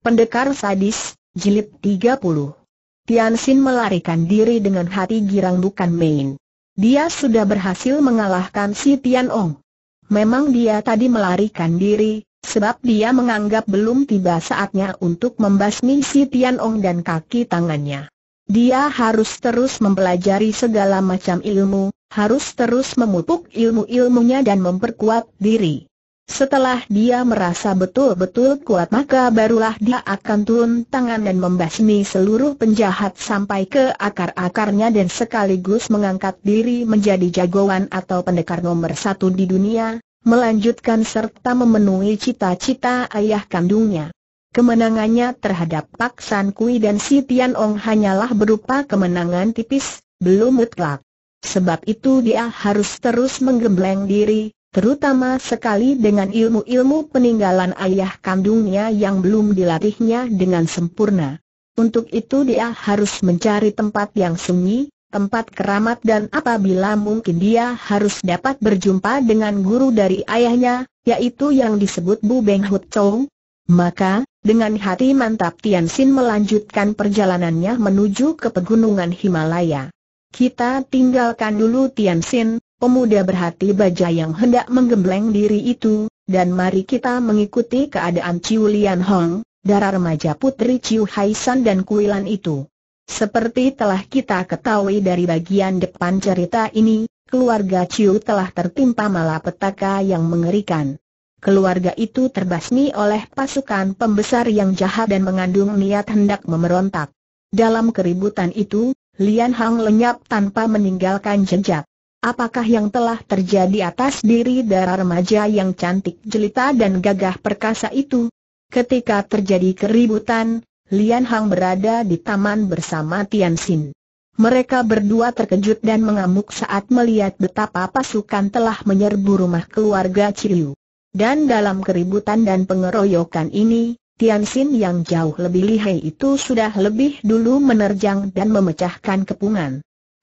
Pendekar Sadis, Jilid 30 Tian Xin melarikan diri dengan hati girang bukan main. Dia sudah berhasil mengalahkan si Tian Ong. Memang dia tadi melarikan diri, sebab dia menganggap belum tiba saatnya untuk membasmi si Tian Ong dan kaki tangannya. Dia harus terus mempelajari segala macam ilmu, harus terus memupuk ilmu-ilmunya dan memperkuat diri. Setelah dia merasa betul-betul kuat maka barulah dia akan turun tangan dan membasmi seluruh penjahat sampai ke akar-akarnya dan sekaligus mengangkat diri menjadi jagoan atau pendekar nomor satu di dunia, melanjutkan serta memenuhi cita-cita ayah kandungnya. Kemenangannya terhadap Pak San Kui dan Si Tian Ong hanyalah berupa kemenangan tipis, belum mutlak. Sebab itu dia harus terus menggembleng diri, terutama sekali dengan ilmu-ilmu peninggalan ayah kandungnya yang belum dilatihnya dengan sempurna. Untuk itu dia harus mencari tempat yang sunyi, tempat keramat dan apabila mungkin dia harus dapat berjumpa dengan guru dari ayahnya, yaitu yang disebut Bu Beng Hut Chong. Maka, dengan hati mantap Tian Xin melanjutkan perjalanannya menuju ke pegunungan Himalaya. Kita tinggalkan dulu Tian Xin, pemuda berhati baja yang hendak menggembleng diri itu, dan mari kita mengikuti keadaan Ciu Lian Hong, darah remaja putri Ciu Haisan dan Kuilan itu. Seperti telah kita ketahui dari bagian depan cerita ini, keluarga Ciu telah tertimpa malapetaka yang mengerikan. Keluarga itu terbasmi oleh pasukan pembesar yang jahat dan mengandung niat hendak memerontak. Dalam keributan itu, Lian Hang lenyap tanpa meninggalkan jejak. Apakah yang telah terjadi atas diri darah remaja yang cantik jelita dan gagah perkasa itu? Ketika terjadi keributan, Lian Hang berada di taman bersama Tian Xin. Mereka berdua terkejut dan mengamuk saat melihat betapa pasukan telah menyerbu rumah keluarga Ciliu. Dan dalam keributan dan pengeroyokan ini, Tian Xin yang jauh lebih lihai itu sudah lebih dulu menerjang dan memecahkan kepungan.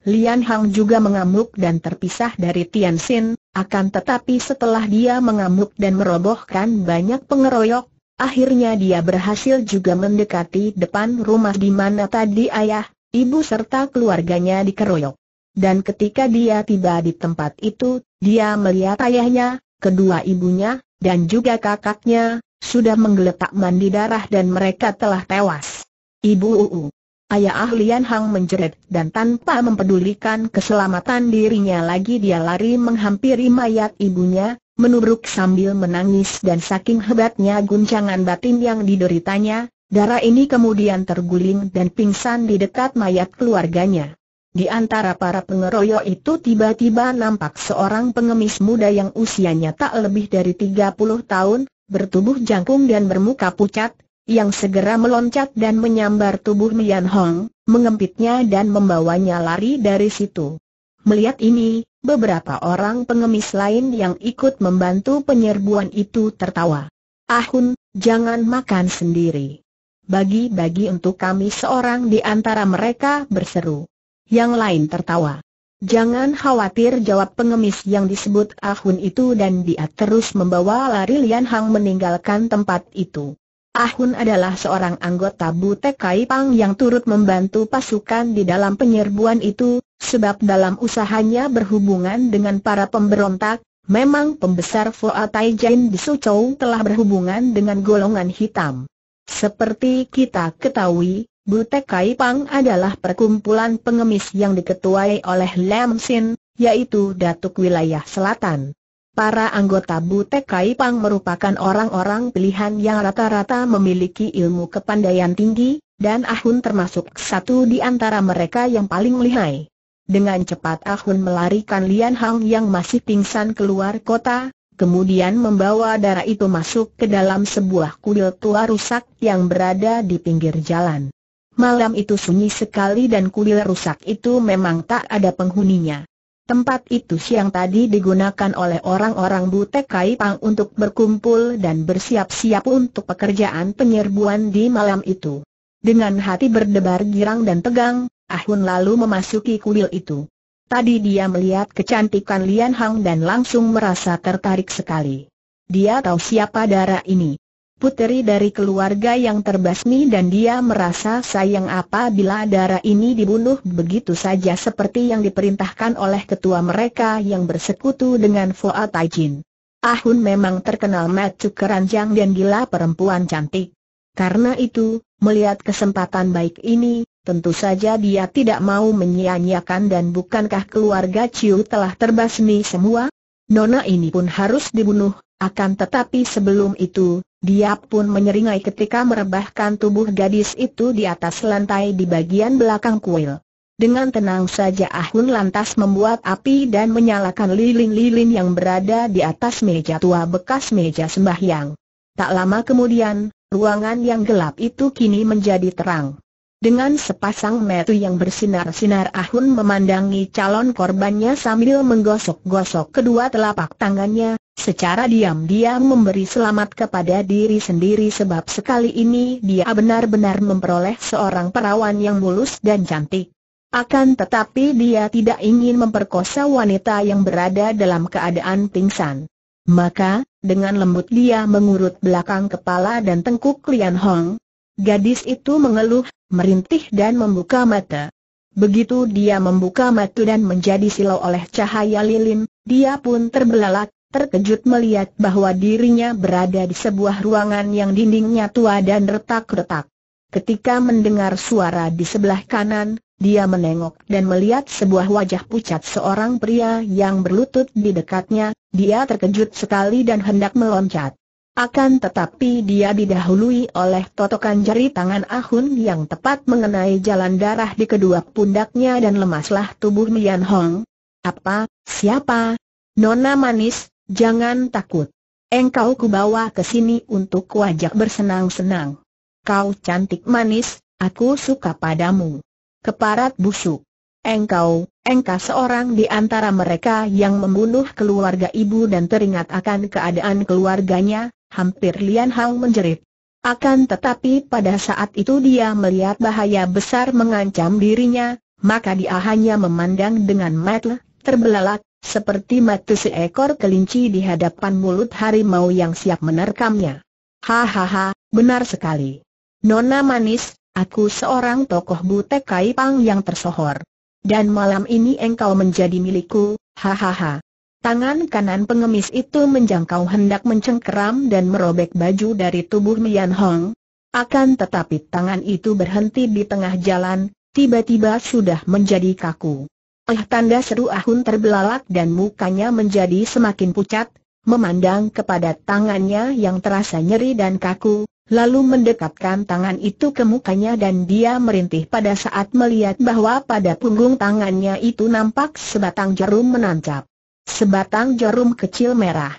Lian Hang juga mengamuk dan terpisah dari Tian Xin, akan tetapi setelah dia mengamuk dan merobohkan banyak pengeroyok, akhirnya dia berhasil juga mendekati depan rumah di mana tadi ayah, ibu serta keluarganya dikeroyok. Dan ketika dia tiba di tempat itu, dia melihat ayahnya, kedua ibunya, dan juga kakaknya, sudah menggeletak mandi darah dan mereka telah tewas. Ibu Uu Ayah ahlian Hang menjerit dan tanpa mempedulikan keselamatan dirinya lagi dia lari menghampiri mayat ibunya, menubruk sambil menangis dan saking hebatnya guncangan batin yang dideritanya, darah ini kemudian terguling dan pingsan di dekat mayat keluarganya. Di antara para pengeroyok itu tiba-tiba nampak seorang pengemis muda yang usianya tak lebih dari 30 tahun, bertubuh jangkung dan bermuka pucat, yang segera meloncat dan menyambar tubuh Mian Hong, mengempitnya dan membawanya lari dari situ. Melihat ini, beberapa orang pengemis lain yang ikut membantu penyerbuan itu tertawa. Ahun, jangan makan sendiri. Bagi-bagi untuk kami seorang di antara mereka berseru. Yang lain tertawa. Jangan khawatir jawab pengemis yang disebut Ahun itu dan dia terus membawa lari Lian Hang meninggalkan tempat itu. Ahun adalah seorang anggota Butek Pang yang turut membantu pasukan di dalam penyerbuan itu, sebab dalam usahanya berhubungan dengan para pemberontak, memang pembesar Foa Tai Jain di Suchou telah berhubungan dengan golongan hitam. Seperti kita ketahui, Butek Pang adalah perkumpulan pengemis yang diketuai oleh Lam Sin, yaitu Datuk Wilayah Selatan. Para anggota Butek Kaipang merupakan orang-orang pilihan yang rata-rata memiliki ilmu kepandaian tinggi, dan Ahun termasuk satu di antara mereka yang paling lihai. Dengan cepat Ahun melarikan Lian Hang yang masih pingsan keluar kota, kemudian membawa darah itu masuk ke dalam sebuah kuil tua rusak yang berada di pinggir jalan. Malam itu sunyi sekali dan kuil rusak itu memang tak ada penghuninya. Tempat itu siang tadi digunakan oleh orang-orang Butek Kai Pang untuk berkumpul dan bersiap-siap untuk pekerjaan penyerbuan di malam itu. Dengan hati berdebar girang dan tegang, Ahun lalu memasuki kuil itu. Tadi dia melihat kecantikan Lian Hang dan langsung merasa tertarik sekali. Dia tahu siapa darah ini puteri dari keluarga yang terbasmi dan dia merasa sayang apabila darah ini dibunuh begitu saja seperti yang diperintahkan oleh ketua mereka yang bersekutu dengan Fuad Aijin. Ahun memang terkenal macu keranjang dan gila perempuan cantik. Karena itu, melihat kesempatan baik ini, tentu saja dia tidak mau menyia-nyiakan dan bukankah keluarga Ciu telah terbasmi semua? Nona ini pun harus dibunuh, akan tetapi sebelum itu, dia pun menyeringai ketika merebahkan tubuh gadis itu di atas lantai di bagian belakang kuil. Dengan tenang saja Ahun lantas membuat api dan menyalakan lilin-lilin yang berada di atas meja tua bekas meja sembahyang. Tak lama kemudian, ruangan yang gelap itu kini menjadi terang. Dengan sepasang metu yang bersinar-sinar Ahun memandangi calon korbannya sambil menggosok-gosok kedua telapak tangannya, Secara diam-diam memberi selamat kepada diri sendiri sebab sekali ini dia benar-benar memperoleh seorang perawan yang mulus dan cantik. Akan tetapi dia tidak ingin memperkosa wanita yang berada dalam keadaan pingsan. Maka, dengan lembut dia mengurut belakang kepala dan tengkuk Lian Hong. Gadis itu mengeluh, merintih dan membuka mata. Begitu dia membuka mata dan menjadi silau oleh cahaya lilin, dia pun terbelalak, terkejut melihat bahwa dirinya berada di sebuah ruangan yang dindingnya tua dan retak-retak. Ketika mendengar suara di sebelah kanan, dia menengok dan melihat sebuah wajah pucat seorang pria yang berlutut di dekatnya, dia terkejut sekali dan hendak meloncat. Akan tetapi dia didahului oleh totokan jari tangan Ahun yang tepat mengenai jalan darah di kedua pundaknya dan lemaslah tubuh Mian Hong. Apa, siapa, Nona manis, Jangan takut. Engkau kubawa ke sini untuk wajah bersenang-senang. Kau cantik manis, aku suka padamu. Keparat busuk. Engkau, engkau seorang di antara mereka yang membunuh keluarga ibu dan teringat akan keadaan keluarganya, hampir Lian Hao menjerit. Akan tetapi pada saat itu dia melihat bahaya besar mengancam dirinya, maka dia hanya memandang dengan mata terbelalak, seperti mati seekor kelinci di hadapan mulut harimau yang siap menerkamnya. Hahaha, benar sekali. Nona manis, aku seorang tokoh butek kaipang yang tersohor. Dan malam ini engkau menjadi milikku, hahaha. Tangan kanan pengemis itu menjangkau hendak mencengkeram dan merobek baju dari tubuh Mian Hong. Akan tetapi tangan itu berhenti di tengah jalan, tiba-tiba sudah menjadi kaku. Eh tanda seru Ahun terbelalak dan mukanya menjadi semakin pucat, memandang kepada tangannya yang terasa nyeri dan kaku, lalu mendekatkan tangan itu ke mukanya dan dia merintih pada saat melihat bahwa pada punggung tangannya itu nampak sebatang jarum menancap. Sebatang jarum kecil merah.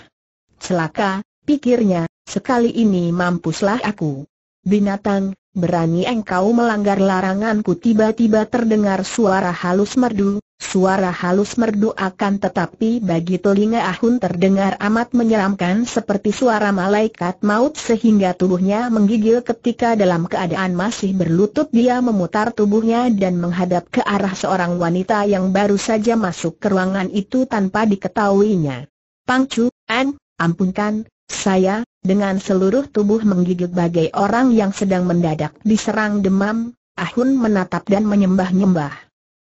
Celaka, pikirnya, sekali ini mampuslah aku. Binatang, berani engkau melanggar laranganku tiba-tiba terdengar suara halus merdu, suara halus merdu akan tetapi bagi telinga Ahun terdengar amat menyeramkan seperti suara malaikat maut sehingga tubuhnya menggigil ketika dalam keadaan masih berlutut dia memutar tubuhnya dan menghadap ke arah seorang wanita yang baru saja masuk ke ruangan itu tanpa diketahuinya. Pangcu, An, ampunkan, saya, dengan seluruh tubuh menggigit bagai orang yang sedang mendadak diserang demam, Ahun menatap dan menyembah-nyembah.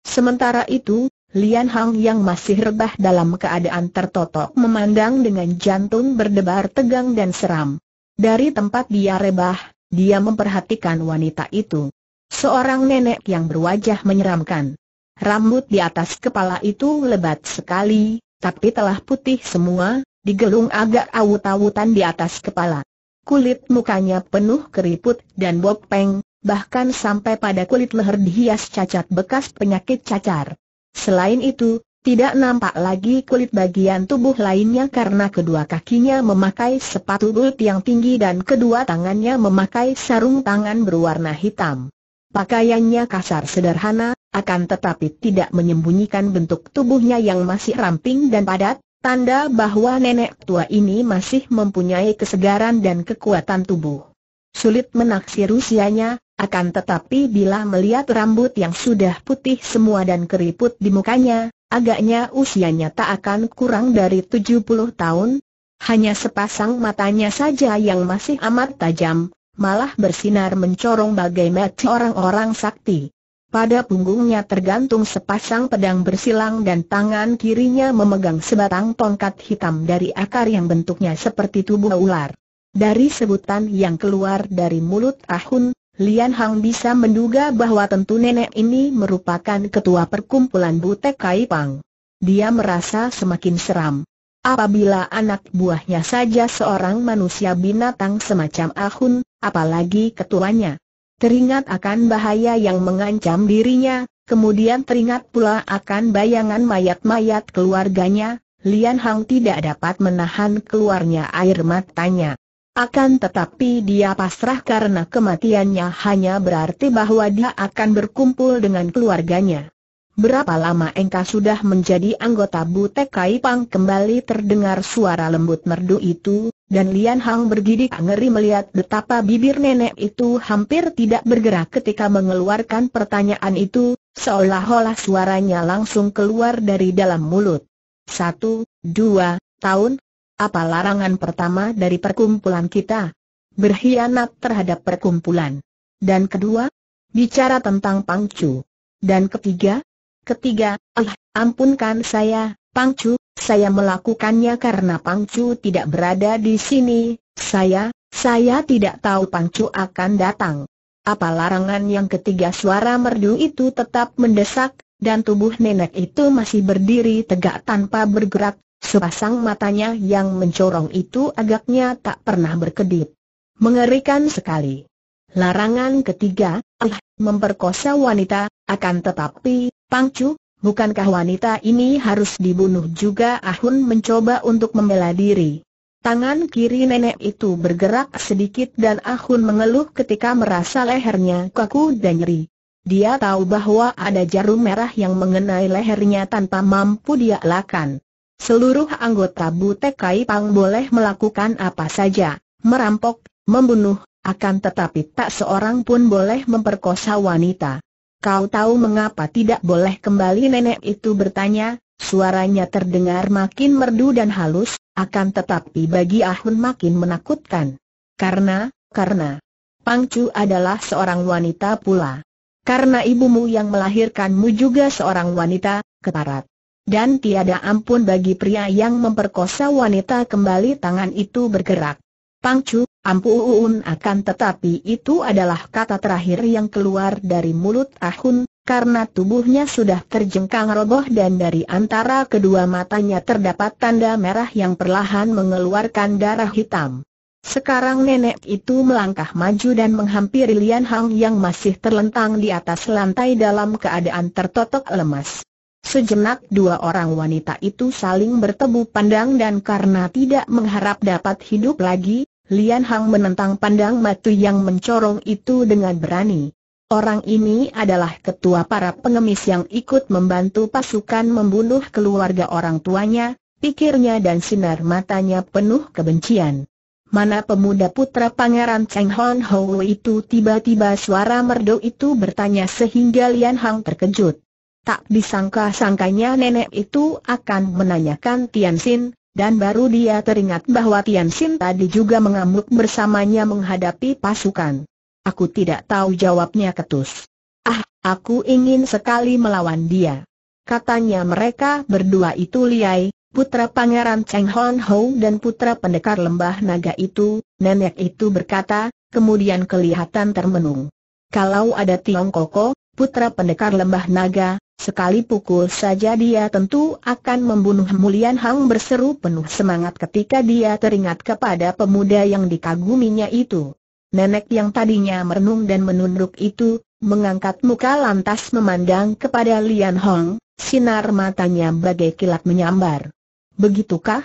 Sementara itu, Lian Hang yang masih rebah dalam keadaan tertotok memandang dengan jantung berdebar tegang dan seram. Dari tempat dia rebah, dia memperhatikan wanita itu. Seorang nenek yang berwajah menyeramkan. Rambut di atas kepala itu lebat sekali, tapi telah putih semua, digelung agak awut-awutan di atas kepala. Kulit mukanya penuh keriput dan bopeng, bahkan sampai pada kulit leher dihias cacat bekas penyakit cacar. Selain itu, tidak nampak lagi kulit bagian tubuh lainnya karena kedua kakinya memakai sepatu bulut yang tinggi dan kedua tangannya memakai sarung tangan berwarna hitam. Pakaiannya kasar sederhana, akan tetapi tidak menyembunyikan bentuk tubuhnya yang masih ramping dan padat, Tanda bahwa nenek tua ini masih mempunyai kesegaran dan kekuatan tubuh. Sulit menaksir usianya, akan tetapi bila melihat rambut yang sudah putih semua dan keriput di mukanya, agaknya usianya tak akan kurang dari 70 tahun. Hanya sepasang matanya saja yang masih amat tajam, malah bersinar mencorong bagai mata orang-orang sakti. Pada punggungnya tergantung sepasang pedang bersilang dan tangan kirinya memegang sebatang tongkat hitam dari akar yang bentuknya seperti tubuh ular. Dari sebutan yang keluar dari mulut Ahun, Lian Hang bisa menduga bahwa tentu nenek ini merupakan ketua perkumpulan Butek Kaipang. Dia merasa semakin seram. Apabila anak buahnya saja seorang manusia binatang semacam Ahun, apalagi ketuanya. Teringat akan bahaya yang mengancam dirinya, kemudian teringat pula akan bayangan mayat-mayat keluarganya, Lian Hang tidak dapat menahan keluarnya air matanya. Akan tetapi dia pasrah karena kematiannya hanya berarti bahwa dia akan berkumpul dengan keluarganya. Berapa lama engkau sudah menjadi anggota Butek Kaipang kembali terdengar suara lembut merdu itu, dan Lian Hang bergidik ngeri melihat betapa bibir nenek itu hampir tidak bergerak ketika mengeluarkan pertanyaan itu, seolah-olah suaranya langsung keluar dari dalam mulut. Satu, dua, tahun, apa larangan pertama dari perkumpulan kita? Berkhianat terhadap perkumpulan. Dan kedua, bicara tentang pangcu. Dan ketiga, ketiga, ah, ampunkan saya, pangcu, saya melakukannya karena Pangcu tidak berada di sini, saya, saya tidak tahu Pangcu akan datang. Apa larangan yang ketiga suara merdu itu tetap mendesak, dan tubuh nenek itu masih berdiri tegak tanpa bergerak, sepasang matanya yang mencorong itu agaknya tak pernah berkedip. Mengerikan sekali. Larangan ketiga, ah, memperkosa wanita, akan tetapi, Pangcu, Bukankah wanita ini harus dibunuh juga Ahun mencoba untuk membela diri. Tangan kiri nenek itu bergerak sedikit dan Ahun mengeluh ketika merasa lehernya kaku dan nyeri. Dia tahu bahwa ada jarum merah yang mengenai lehernya tanpa mampu dia elakkan. Seluruh anggota Butek Kai Pang boleh melakukan apa saja, merampok, membunuh, akan tetapi tak seorang pun boleh memperkosa wanita. Kau tahu mengapa tidak boleh kembali nenek itu bertanya, suaranya terdengar makin merdu dan halus, akan tetapi bagi Ahun makin menakutkan. Karena, karena Pangcu adalah seorang wanita pula. Karena ibumu yang melahirkanmu juga seorang wanita, ketarat. Dan tiada ampun bagi pria yang memperkosa wanita kembali tangan itu bergerak. Pangcu, Ampun akan tetapi itu adalah kata terakhir yang keluar dari mulut Ahun, karena tubuhnya sudah terjengkang roboh dan dari antara kedua matanya terdapat tanda merah yang perlahan mengeluarkan darah hitam. Sekarang nenek itu melangkah maju dan menghampiri Lian Hang yang masih terlentang di atas lantai dalam keadaan tertotok lemas. Sejenak dua orang wanita itu saling bertemu pandang dan karena tidak mengharap dapat hidup lagi, Lian Hang menentang pandang matu yang mencorong itu dengan berani. Orang ini adalah ketua para pengemis yang ikut membantu pasukan membunuh keluarga orang tuanya, pikirnya dan sinar matanya penuh kebencian. Mana pemuda putra pangeran Cheng Hon Hou itu tiba-tiba suara merdu itu bertanya sehingga Lian Hang terkejut. Tak disangka-sangkanya nenek itu akan menanyakan Tian Xin. Dan baru dia teringat bahwa Tian Xin tadi juga mengamuk bersamanya menghadapi pasukan. Aku tidak tahu jawabnya ketus. Ah, aku ingin sekali melawan dia. Katanya mereka berdua itu liai, putra pangeran Cheng Hon Ho dan putra pendekar lembah naga itu, nenek itu berkata, kemudian kelihatan termenung. Kalau ada Tiong Koko, putra pendekar lembah naga, Sekali pukul saja dia tentu akan membunuh Mulian Hang berseru penuh semangat ketika dia teringat kepada pemuda yang dikaguminya itu. Nenek yang tadinya merenung dan menunduk itu, mengangkat muka lantas memandang kepada Lian Hong, sinar matanya bagai kilat menyambar. Begitukah?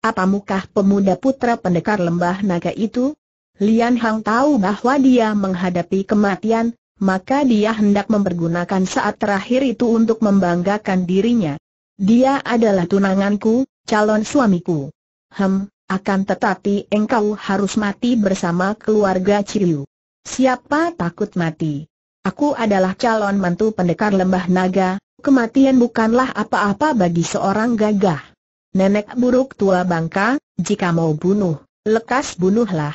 Apa mukah pemuda putra pendekar lembah naga itu? Lian Hang tahu bahwa dia menghadapi kematian, maka dia hendak mempergunakan saat terakhir itu untuk membanggakan dirinya. Dia adalah tunanganku, calon suamiku. Hem, akan tetapi engkau harus mati bersama keluarga Ciriu. Siapa takut mati? Aku adalah calon mantu pendekar lembah naga, kematian bukanlah apa-apa bagi seorang gagah. Nenek buruk tua bangka, jika mau bunuh, lekas bunuhlah.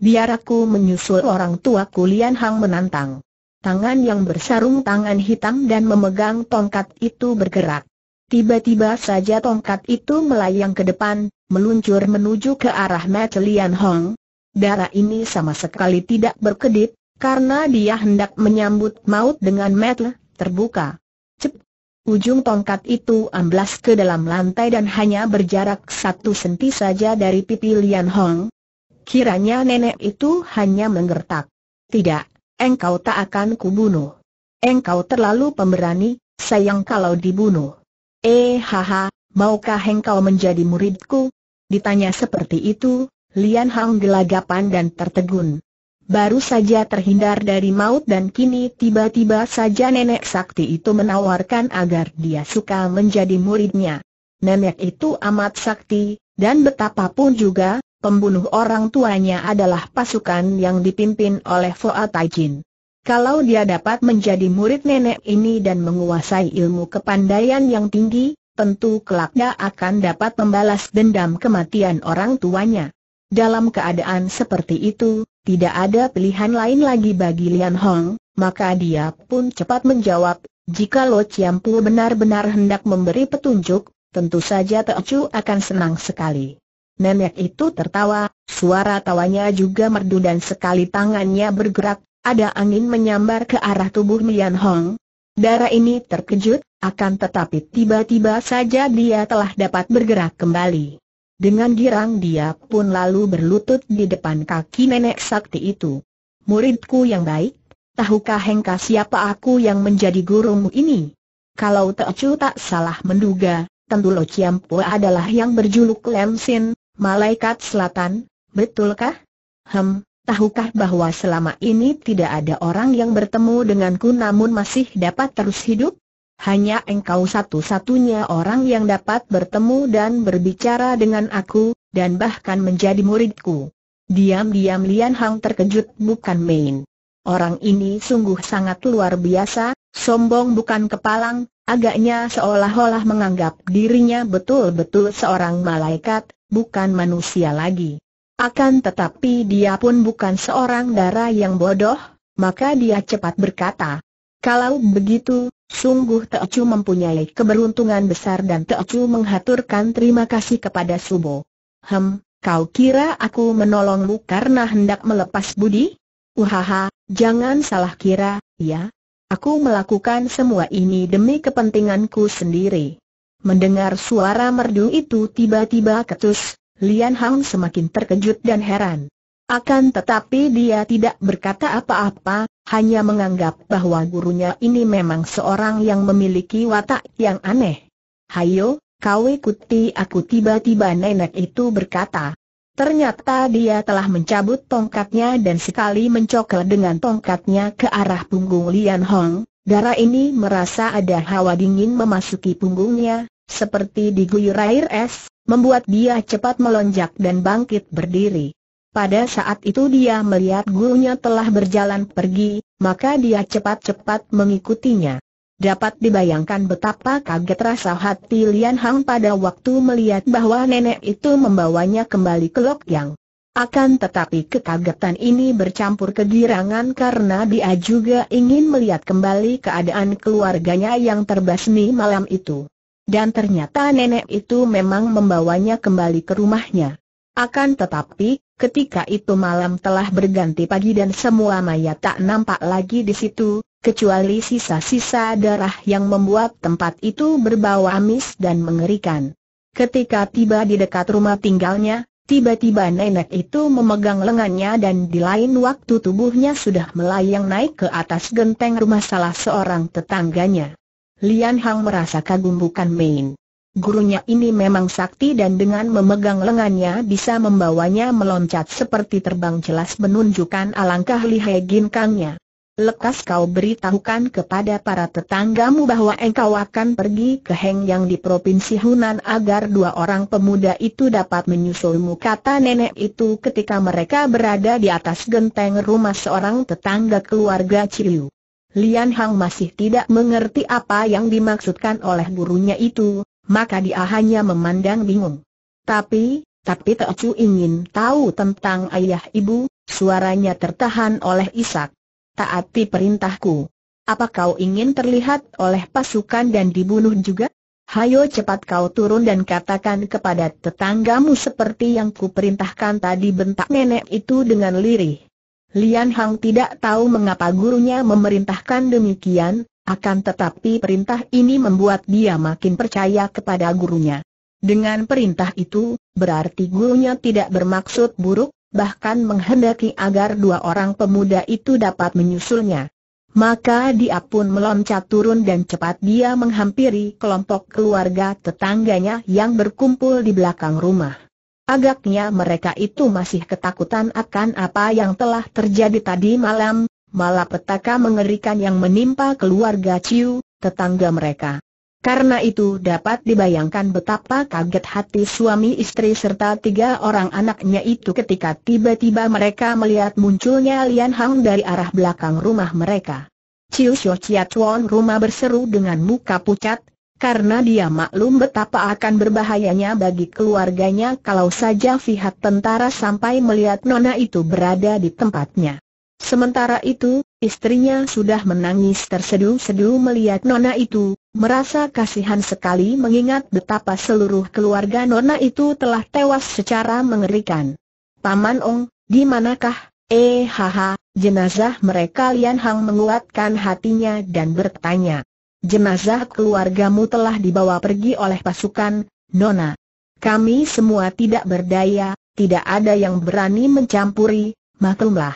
Biar aku menyusul orang tua kulian hang menantang. Tangan yang bersarung tangan hitam dan memegang tongkat itu bergerak. Tiba-tiba saja tongkat itu melayang ke depan, meluncur menuju ke arah Lian Hong. Darah ini sama sekali tidak berkedip, karena dia hendak menyambut maut dengan metel, terbuka. Cep! Ujung tongkat itu amblas ke dalam lantai dan hanya berjarak satu senti saja dari pipi Lian Hong. Kiranya nenek itu hanya menggertak. Tidak, engkau tak akan kubunuh. Engkau terlalu pemberani, sayang kalau dibunuh. Eh haha, maukah engkau menjadi muridku? Ditanya seperti itu, Lian Hang gelagapan dan tertegun. Baru saja terhindar dari maut dan kini tiba-tiba saja nenek sakti itu menawarkan agar dia suka menjadi muridnya. Nenek itu amat sakti, dan betapapun juga, pembunuh orang tuanya adalah pasukan yang dipimpin oleh Foa Taijin. Kalau dia dapat menjadi murid nenek ini dan menguasai ilmu kepandaian yang tinggi, tentu kelak akan dapat membalas dendam kematian orang tuanya. Dalam keadaan seperti itu, tidak ada pilihan lain lagi bagi Lian Hong, maka dia pun cepat menjawab, jika Lo Chiampu benar-benar hendak memberi petunjuk, tentu saja Teochu akan senang sekali. Nenek itu tertawa, suara tawanya juga merdu dan sekali tangannya bergerak, ada angin menyambar ke arah tubuh Mian Hong. Darah ini terkejut, akan tetapi tiba-tiba saja dia telah dapat bergerak kembali. Dengan girang dia pun lalu berlutut di depan kaki nenek sakti itu. Muridku yang baik, tahukah hengka siapa aku yang menjadi gurumu ini? Kalau Teocu tak salah menduga, tentu Lo adalah yang berjuluk Lemsin, Malaikat Selatan, betulkah? Hem, tahukah bahwa selama ini tidak ada orang yang bertemu denganku namun masih dapat terus hidup? Hanya engkau satu-satunya orang yang dapat bertemu dan berbicara dengan aku, dan bahkan menjadi muridku. Diam-diam Lian Hang terkejut bukan main. Orang ini sungguh sangat luar biasa, sombong bukan kepalang, Agaknya seolah-olah menganggap dirinya betul-betul seorang malaikat, bukan manusia lagi. Akan tetapi dia pun bukan seorang darah yang bodoh, maka dia cepat berkata, kalau begitu, sungguh Teocu mempunyai keberuntungan besar dan Teocu menghaturkan terima kasih kepada Subo. Hem, kau kira aku menolongmu karena hendak melepas budi? Uhaha, jangan salah kira, ya, Aku melakukan semua ini demi kepentinganku sendiri. Mendengar suara merdu itu tiba-tiba ketus, Lian Hang semakin terkejut dan heran. Akan tetapi dia tidak berkata apa-apa, hanya menganggap bahwa gurunya ini memang seorang yang memiliki watak yang aneh. Hayo, kau ikuti aku tiba-tiba nenek itu berkata. Ternyata dia telah mencabut tongkatnya dan sekali mencokel dengan tongkatnya ke arah punggung Lian Hong. Darah ini merasa ada hawa dingin memasuki punggungnya, seperti diguyur air es, membuat dia cepat melonjak dan bangkit berdiri. Pada saat itu dia melihat gurunya telah berjalan pergi, maka dia cepat-cepat mengikutinya. Dapat dibayangkan betapa kaget rasa hati Lian Hang pada waktu melihat bahwa nenek itu membawanya kembali ke Lok Yang. Akan tetapi kekagetan ini bercampur kegirangan karena dia juga ingin melihat kembali keadaan keluarganya yang terbasmi malam itu. Dan ternyata nenek itu memang membawanya kembali ke rumahnya. Akan tetapi, ketika itu malam telah berganti pagi dan semua mayat tak nampak lagi di situ, kecuali sisa-sisa darah yang membuat tempat itu berbau amis dan mengerikan. Ketika tiba di dekat rumah tinggalnya, tiba-tiba nenek itu memegang lengannya dan di lain waktu tubuhnya sudah melayang naik ke atas genteng rumah salah seorang tetangganya. Lian Hang merasa kagum bukan main. Gurunya ini memang sakti dan dengan memegang lengannya bisa membawanya meloncat seperti terbang jelas menunjukkan alangkah lihai ginkangnya. Lekas kau beritahukan kepada para tetanggamu bahwa engkau akan pergi ke Heng yang di Provinsi Hunan agar dua orang pemuda itu dapat menyusulmu kata nenek itu ketika mereka berada di atas genteng rumah seorang tetangga keluarga Ciliu. Lian Hang masih tidak mengerti apa yang dimaksudkan oleh gurunya itu, maka dia hanya memandang bingung. Tapi, tapi Teocu ingin tahu tentang ayah ibu, suaranya tertahan oleh Isak taati perintahku. Apa kau ingin terlihat oleh pasukan dan dibunuh juga? Hayo cepat kau turun dan katakan kepada tetanggamu seperti yang ku perintahkan tadi bentak nenek itu dengan lirih. Lian Hang tidak tahu mengapa gurunya memerintahkan demikian, akan tetapi perintah ini membuat dia makin percaya kepada gurunya. Dengan perintah itu, berarti gurunya tidak bermaksud buruk, bahkan menghendaki agar dua orang pemuda itu dapat menyusulnya. Maka dia pun meloncat turun dan cepat dia menghampiri kelompok keluarga tetangganya yang berkumpul di belakang rumah. Agaknya mereka itu masih ketakutan akan apa yang telah terjadi tadi malam, malapetaka mengerikan yang menimpa keluarga Ciu, tetangga mereka. Karena itu dapat dibayangkan betapa kaget hati suami istri serta tiga orang anaknya itu ketika tiba-tiba mereka melihat munculnya Lian Hang dari arah belakang rumah mereka. Chiu Xiu Chia Chuan rumah berseru dengan muka pucat, karena dia maklum betapa akan berbahayanya bagi keluarganya kalau saja pihak tentara sampai melihat Nona itu berada di tempatnya. Sementara itu, istrinya sudah menangis terseduh-seduh melihat Nona itu, Merasa kasihan sekali mengingat betapa seluruh keluarga Nona itu telah tewas secara mengerikan. Paman Ong, di manakah? Eh haha, jenazah mereka Lian Hang menguatkan hatinya dan bertanya. Jenazah keluargamu telah dibawa pergi oleh pasukan, Nona. Kami semua tidak berdaya, tidak ada yang berani mencampuri, maklumlah.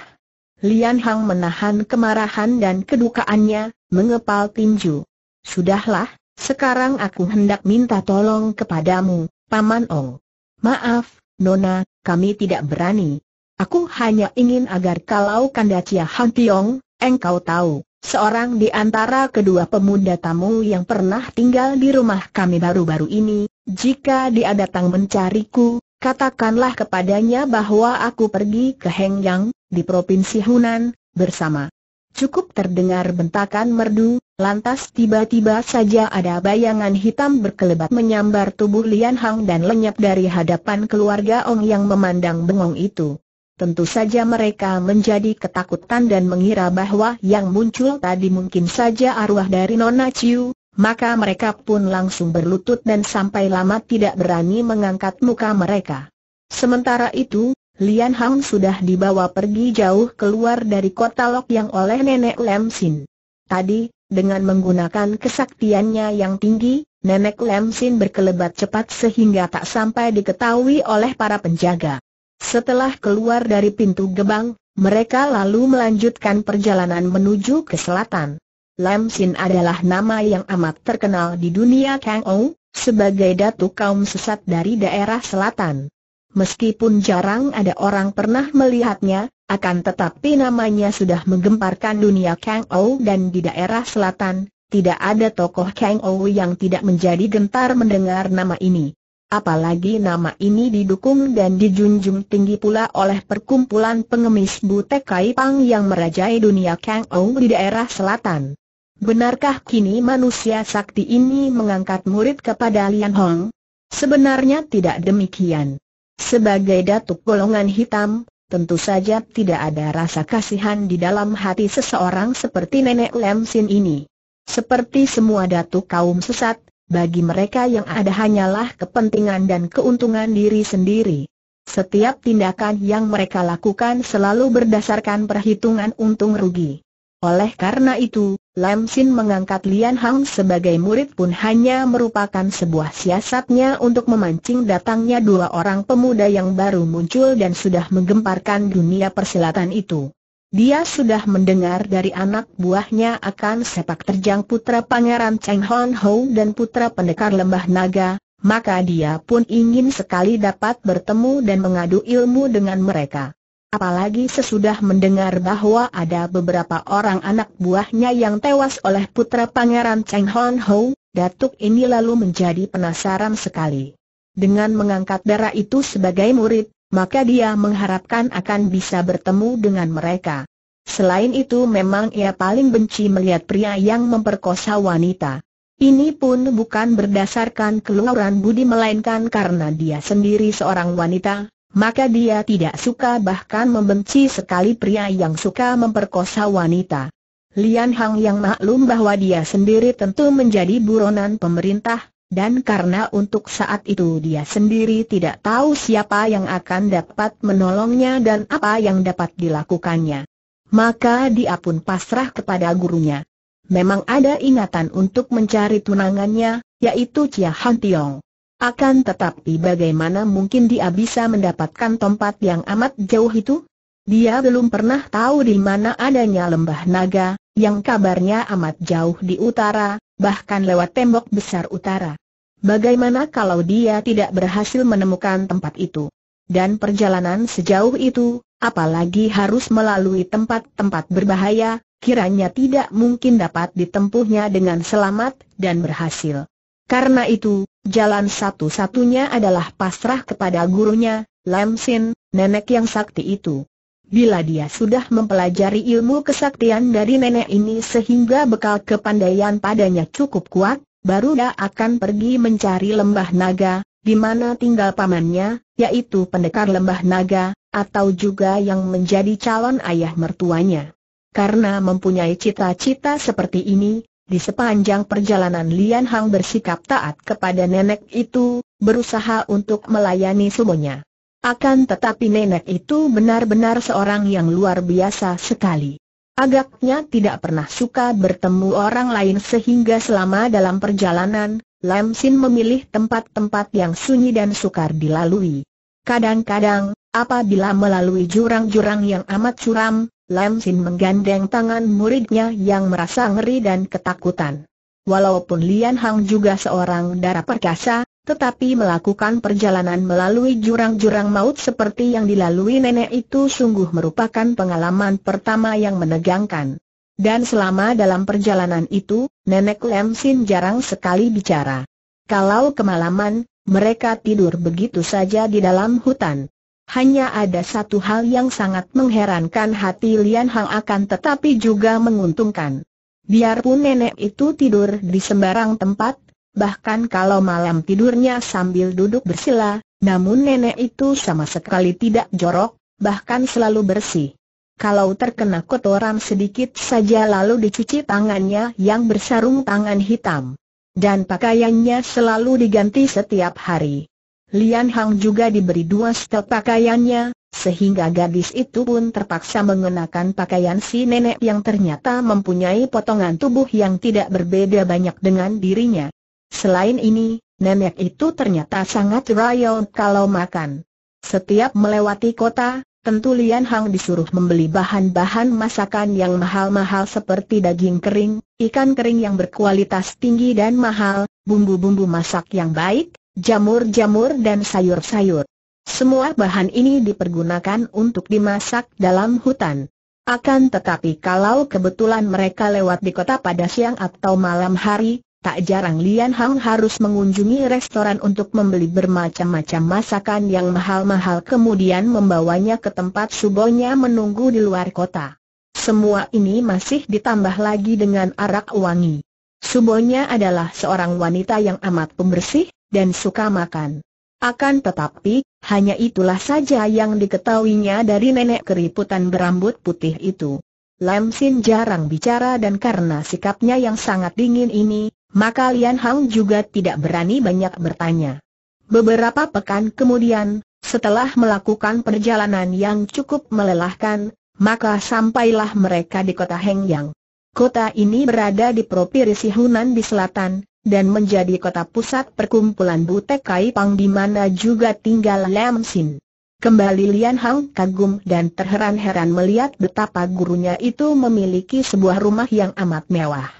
Lian Hang menahan kemarahan dan kedukaannya, mengepal tinju. Sudahlah, sekarang aku hendak minta tolong kepadamu, Paman Ong. Maaf, Nona, kami tidak berani. Aku hanya ingin agar kalau Kandacia Han Tiong, engkau tahu, seorang di antara kedua pemuda tamu yang pernah tinggal di rumah kami baru-baru ini, jika dia datang mencariku, katakanlah kepadanya bahwa aku pergi ke Hengyang, di Provinsi Hunan, bersama. Cukup terdengar bentakan merdu, Lantas tiba-tiba saja ada bayangan hitam berkelebat menyambar tubuh Lian Hang dan lenyap dari hadapan keluarga Ong yang memandang bengong itu. Tentu saja mereka menjadi ketakutan dan mengira bahwa yang muncul tadi mungkin saja arwah dari Nona Chiu, maka mereka pun langsung berlutut dan sampai lama tidak berani mengangkat muka mereka. Sementara itu, Lian Hang sudah dibawa pergi jauh keluar dari kota Lok yang oleh nenek Lem Sin. Tadi, dengan menggunakan kesaktiannya yang tinggi, Nenek Lemsin Sin berkelebat cepat sehingga tak sampai diketahui oleh para penjaga. Setelah keluar dari pintu gebang, mereka lalu melanjutkan perjalanan menuju ke selatan. Lam Sin adalah nama yang amat terkenal di dunia Kang Ou, sebagai datu kaum sesat dari daerah selatan. Meskipun jarang ada orang pernah melihatnya, akan tetapi namanya sudah menggemparkan dunia Kang Ou dan di daerah selatan, tidak ada tokoh Kang Ou yang tidak menjadi gentar mendengar nama ini. Apalagi nama ini didukung dan dijunjung tinggi pula oleh perkumpulan pengemis Butek Kai Pang yang merajai dunia Kang Ou di daerah selatan. Benarkah kini manusia sakti ini mengangkat murid kepada Lian Hong? Sebenarnya tidak demikian. Sebagai datuk golongan hitam, Tentu saja tidak ada rasa kasihan di dalam hati seseorang seperti nenek Lem Sin ini. Seperti semua datuk kaum sesat, bagi mereka yang ada hanyalah kepentingan dan keuntungan diri sendiri. Setiap tindakan yang mereka lakukan selalu berdasarkan perhitungan untung rugi. Oleh karena itu, Lam Sin mengangkat Lian Hang sebagai murid pun hanya merupakan sebuah siasatnya untuk memancing datangnya dua orang pemuda yang baru muncul dan sudah menggemparkan dunia persilatan itu. Dia sudah mendengar dari anak buahnya akan sepak terjang putra Pangeran Cheng Hon Ho dan putra pendekar lembah naga, maka dia pun ingin sekali dapat bertemu dan mengadu ilmu dengan mereka. Apalagi sesudah mendengar bahwa ada beberapa orang anak buahnya yang tewas oleh putra pangeran Cheng Hon Ho, Datuk ini lalu menjadi penasaran sekali. Dengan mengangkat darah itu sebagai murid, maka dia mengharapkan akan bisa bertemu dengan mereka. Selain itu memang ia paling benci melihat pria yang memperkosa wanita. Ini pun bukan berdasarkan keluaran budi melainkan karena dia sendiri seorang wanita, maka dia tidak suka bahkan membenci sekali pria yang suka memperkosa wanita. Lian Hang yang maklum bahwa dia sendiri tentu menjadi buronan pemerintah, dan karena untuk saat itu dia sendiri tidak tahu siapa yang akan dapat menolongnya dan apa yang dapat dilakukannya. Maka dia pun pasrah kepada gurunya. Memang ada ingatan untuk mencari tunangannya, yaitu Chia Han Tiong. Akan tetapi bagaimana mungkin dia bisa mendapatkan tempat yang amat jauh itu? Dia belum pernah tahu di mana adanya lembah naga, yang kabarnya amat jauh di utara, bahkan lewat tembok besar utara. Bagaimana kalau dia tidak berhasil menemukan tempat itu? Dan perjalanan sejauh itu, apalagi harus melalui tempat-tempat berbahaya, kiranya tidak mungkin dapat ditempuhnya dengan selamat dan berhasil. Karena itu, jalan satu-satunya adalah pasrah kepada gurunya, Lam Sin, nenek yang sakti itu. Bila dia sudah mempelajari ilmu kesaktian dari nenek ini sehingga bekal kepandaian padanya cukup kuat, baru dia akan pergi mencari lembah naga, di mana tinggal pamannya, yaitu pendekar lembah naga, atau juga yang menjadi calon ayah mertuanya. Karena mempunyai cita-cita seperti ini, di sepanjang perjalanan Lian Hang bersikap taat kepada nenek itu, berusaha untuk melayani semuanya. Akan tetapi nenek itu benar-benar seorang yang luar biasa sekali. Agaknya tidak pernah suka bertemu orang lain sehingga selama dalam perjalanan, Lam Sin memilih tempat-tempat yang sunyi dan sukar dilalui. Kadang-kadang, apabila melalui jurang-jurang yang amat curam, Lam Sin menggandeng tangan muridnya yang merasa ngeri dan ketakutan. Walaupun Lian Hang juga seorang darah perkasa, tetapi melakukan perjalanan melalui jurang-jurang maut seperti yang dilalui nenek itu sungguh merupakan pengalaman pertama yang menegangkan. Dan selama dalam perjalanan itu, nenek Lam Sin jarang sekali bicara. Kalau kemalaman, mereka tidur begitu saja di dalam hutan. Hanya ada satu hal yang sangat mengherankan hati Lian Hang akan tetapi juga menguntungkan. Biarpun nenek itu tidur di sembarang tempat, bahkan kalau malam tidurnya sambil duduk bersila, namun nenek itu sama sekali tidak jorok, bahkan selalu bersih. Kalau terkena kotoran sedikit saja lalu dicuci tangannya yang bersarung tangan hitam. Dan pakaiannya selalu diganti setiap hari. Lian Hang juga diberi dua setel pakaiannya, sehingga gadis itu pun terpaksa mengenakan pakaian si nenek yang ternyata mempunyai potongan tubuh yang tidak berbeda banyak dengan dirinya. Selain ini, nenek itu ternyata sangat royal kalau makan. Setiap melewati kota, tentu Lian Hang disuruh membeli bahan-bahan masakan yang mahal-mahal seperti daging kering, ikan kering yang berkualitas tinggi dan mahal, bumbu-bumbu masak yang baik, jamur-jamur dan sayur-sayur. Semua bahan ini dipergunakan untuk dimasak dalam hutan. Akan tetapi kalau kebetulan mereka lewat di kota pada siang atau malam hari, tak jarang Lian Hang harus mengunjungi restoran untuk membeli bermacam-macam masakan yang mahal-mahal kemudian membawanya ke tempat subonya menunggu di luar kota. Semua ini masih ditambah lagi dengan arak wangi. Subonya adalah seorang wanita yang amat pembersih, dan suka makan. Akan tetapi, hanya itulah saja yang diketahuinya dari nenek keriputan berambut putih itu. Lam Sin jarang bicara dan karena sikapnya yang sangat dingin ini, maka Lian Hang juga tidak berani banyak bertanya. Beberapa pekan kemudian, setelah melakukan perjalanan yang cukup melelahkan, maka sampailah mereka di kota Hengyang. Kota ini berada di Provinsi Hunan di selatan, dan menjadi kota pusat perkumpulan Butek Kaipang di mana juga tinggal Lam Sin. Kembali Lian Hang kagum dan terheran-heran melihat betapa gurunya itu memiliki sebuah rumah yang amat mewah.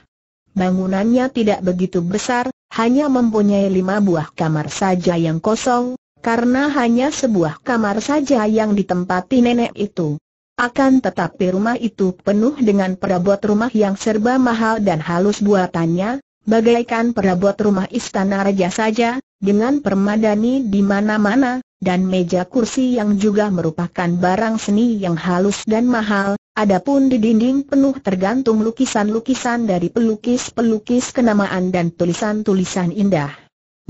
Bangunannya tidak begitu besar, hanya mempunyai lima buah kamar saja yang kosong, karena hanya sebuah kamar saja yang ditempati nenek itu. Akan tetapi rumah itu penuh dengan perabot rumah yang serba mahal dan halus buatannya, bagaikan perabot rumah istana raja saja, dengan permadani di mana-mana, dan meja kursi yang juga merupakan barang seni yang halus dan mahal, adapun di dinding penuh tergantung lukisan-lukisan dari pelukis-pelukis kenamaan dan tulisan-tulisan indah.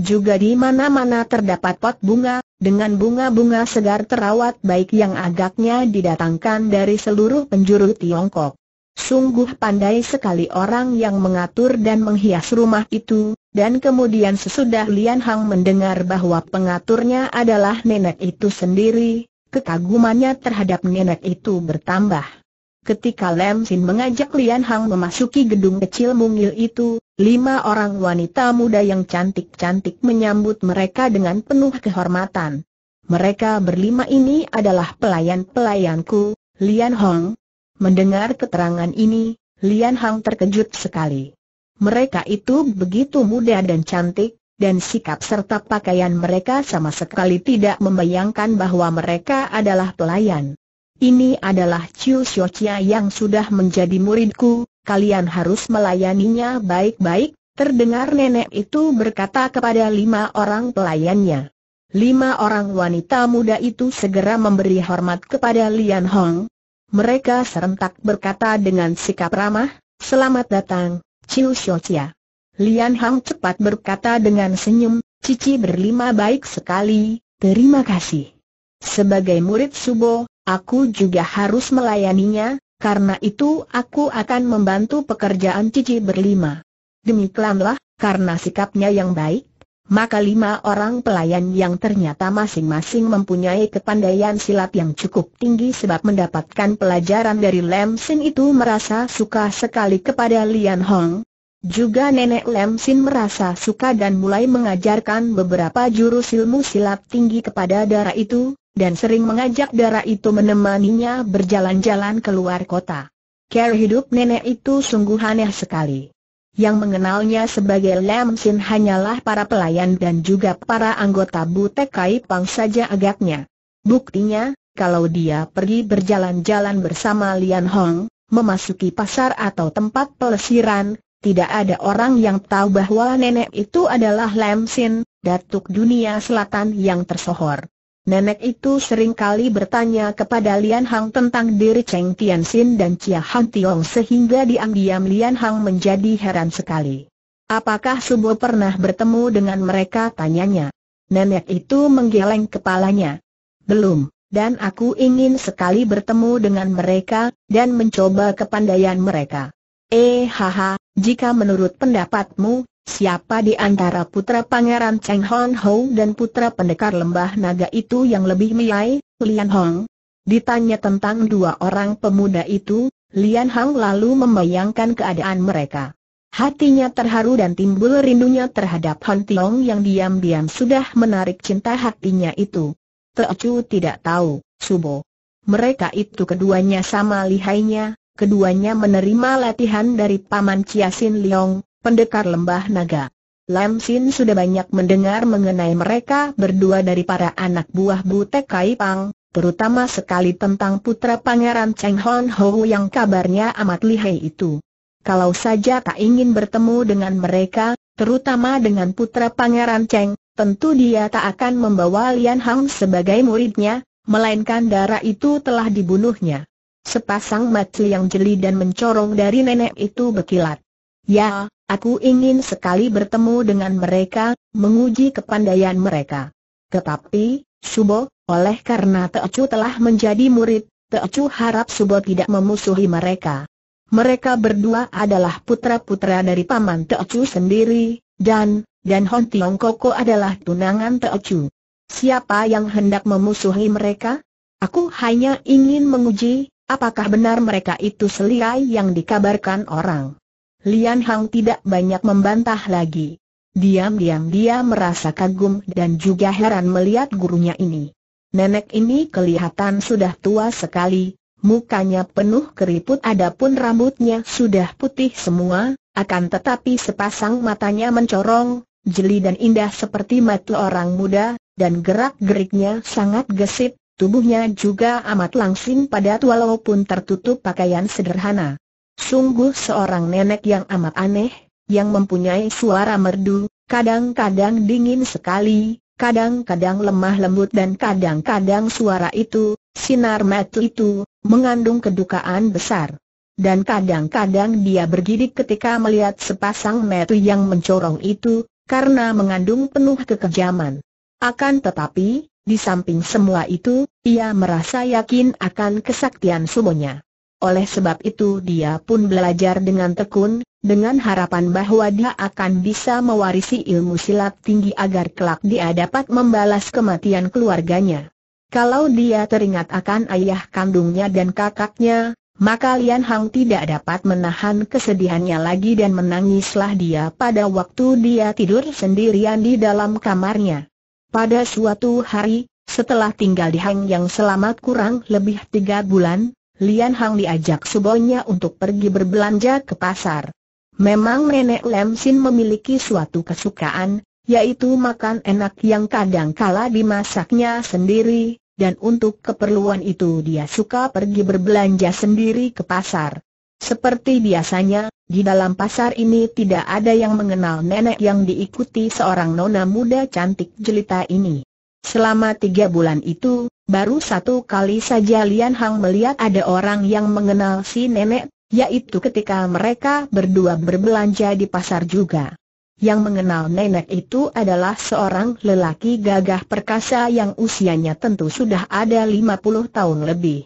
Juga di mana-mana terdapat pot bunga, dengan bunga-bunga segar terawat baik yang agaknya didatangkan dari seluruh penjuru Tiongkok. Sungguh pandai sekali orang yang mengatur dan menghias rumah itu, dan kemudian sesudah Lian Hang mendengar bahwa pengaturnya adalah nenek itu sendiri, kekagumannya terhadap nenek itu bertambah. Ketika Lam Sin mengajak Lian Hang memasuki gedung kecil mungil itu, lima orang wanita muda yang cantik-cantik menyambut mereka dengan penuh kehormatan. Mereka berlima ini adalah pelayan-pelayanku, Lian Hong, Mendengar keterangan ini, Lian Hang terkejut sekali. Mereka itu begitu muda dan cantik, dan sikap serta pakaian mereka sama sekali tidak membayangkan bahwa mereka adalah pelayan. Ini adalah Chiu Xiu yang sudah menjadi muridku, kalian harus melayaninya baik-baik, terdengar nenek itu berkata kepada lima orang pelayannya. Lima orang wanita muda itu segera memberi hormat kepada Lian Hong, mereka serentak berkata dengan sikap ramah, Selamat datang, Chiu Xiaoxia. Lian Hang cepat berkata dengan senyum, Cici berlima baik sekali, terima kasih. Sebagai murid Subo, aku juga harus melayaninya, karena itu aku akan membantu pekerjaan Cici berlima. Demikianlah, karena sikapnya yang baik, maka lima orang pelayan yang ternyata masing-masing mempunyai kepandaian silat yang cukup tinggi sebab mendapatkan pelajaran dari Lam Sin itu merasa suka sekali kepada Lian Hong. Juga nenek Lam Sin merasa suka dan mulai mengajarkan beberapa jurus ilmu silat tinggi kepada darah itu, dan sering mengajak darah itu menemaninya berjalan-jalan keluar kota. Care hidup nenek itu sungguh aneh sekali. Yang mengenalnya sebagai Lam Sin hanyalah para pelayan dan juga para anggota Butek Kai Pang saja agaknya. Buktinya, kalau dia pergi berjalan-jalan bersama Lian Hong, memasuki pasar atau tempat pelesiran, tidak ada orang yang tahu bahwa nenek itu adalah Lam Sin, datuk dunia selatan yang tersohor. Nenek itu sering kali bertanya kepada Lian Hang tentang diri Cheng Tianxin dan Chia Han Tiong sehingga diam-diam Lian Hang menjadi heran sekali. Apakah Subo pernah bertemu dengan mereka tanyanya. Nenek itu menggeleng kepalanya. Belum, dan aku ingin sekali bertemu dengan mereka, dan mencoba kepandaian mereka. Eh haha, jika menurut pendapatmu, Siapa di antara putra Pangeran Cheng Hon Ho dan putra pendekar lembah naga itu yang lebih miai, Lian Hong? Ditanya tentang dua orang pemuda itu, Lian Hong lalu membayangkan keadaan mereka. Hatinya terharu dan timbul rindunya terhadap Hon Tiong yang diam-diam sudah menarik cinta hatinya itu. Teocu tidak tahu, Subo. Mereka itu keduanya sama lihainya, keduanya menerima latihan dari Paman Chia Sin Leong, pendekar lembah naga. Lam Sin sudah banyak mendengar mengenai mereka berdua dari para anak buah bu Butek Kai Pang, terutama sekali tentang putra pangeran Cheng Hon Ho yang kabarnya amat lihai itu. Kalau saja tak ingin bertemu dengan mereka, terutama dengan putra pangeran Cheng, tentu dia tak akan membawa Lian Hang sebagai muridnya, melainkan darah itu telah dibunuhnya. Sepasang mata yang jeli dan mencorong dari nenek itu berkilat. Ya, aku ingin sekali bertemu dengan mereka, menguji kepandaian mereka. Tetapi, Subo, oleh karena Teocu telah menjadi murid, Teocu harap Subo tidak memusuhi mereka. Mereka berdua adalah putra-putra dari paman Teocu sendiri, dan, dan Hon Tiong Koko adalah tunangan Teocu. Siapa yang hendak memusuhi mereka? Aku hanya ingin menguji, apakah benar mereka itu seliai yang dikabarkan orang. Lian Hang tidak banyak membantah lagi. Diam-diam dia merasa kagum dan juga heran melihat gurunya ini. Nenek ini kelihatan sudah tua sekali, mukanya penuh keriput adapun rambutnya sudah putih semua, akan tetapi sepasang matanya mencorong, jeli dan indah seperti mata orang muda, dan gerak-geriknya sangat gesit, tubuhnya juga amat langsing padat walaupun tertutup pakaian sederhana. Sungguh seorang nenek yang amat aneh, yang mempunyai suara merdu, kadang-kadang dingin sekali, kadang-kadang lemah lembut dan kadang-kadang suara itu, sinar mata itu, mengandung kedukaan besar. Dan kadang-kadang dia bergidik ketika melihat sepasang mata yang mencorong itu, karena mengandung penuh kekejaman. Akan tetapi, di samping semua itu, ia merasa yakin akan kesaktian semuanya. Oleh sebab itu dia pun belajar dengan tekun, dengan harapan bahwa dia akan bisa mewarisi ilmu silat tinggi agar kelak dia dapat membalas kematian keluarganya. Kalau dia teringat akan ayah kandungnya dan kakaknya, maka Lian Hang tidak dapat menahan kesedihannya lagi dan menangislah dia pada waktu dia tidur sendirian di dalam kamarnya. Pada suatu hari, setelah tinggal di Hang Yang selamat kurang lebih tiga bulan, Lian Hang diajak subonya untuk pergi berbelanja ke pasar. Memang nenek Lem Sin memiliki suatu kesukaan, yaitu makan enak yang kadang kala dimasaknya sendiri, dan untuk keperluan itu dia suka pergi berbelanja sendiri ke pasar. Seperti biasanya, di dalam pasar ini tidak ada yang mengenal nenek yang diikuti seorang nona muda cantik jelita ini. Selama tiga bulan itu, baru satu kali saja Lian Hang melihat ada orang yang mengenal si nenek, yaitu ketika mereka berdua berbelanja di pasar juga. Yang mengenal nenek itu adalah seorang lelaki gagah perkasa yang usianya tentu sudah ada lima puluh tahun lebih.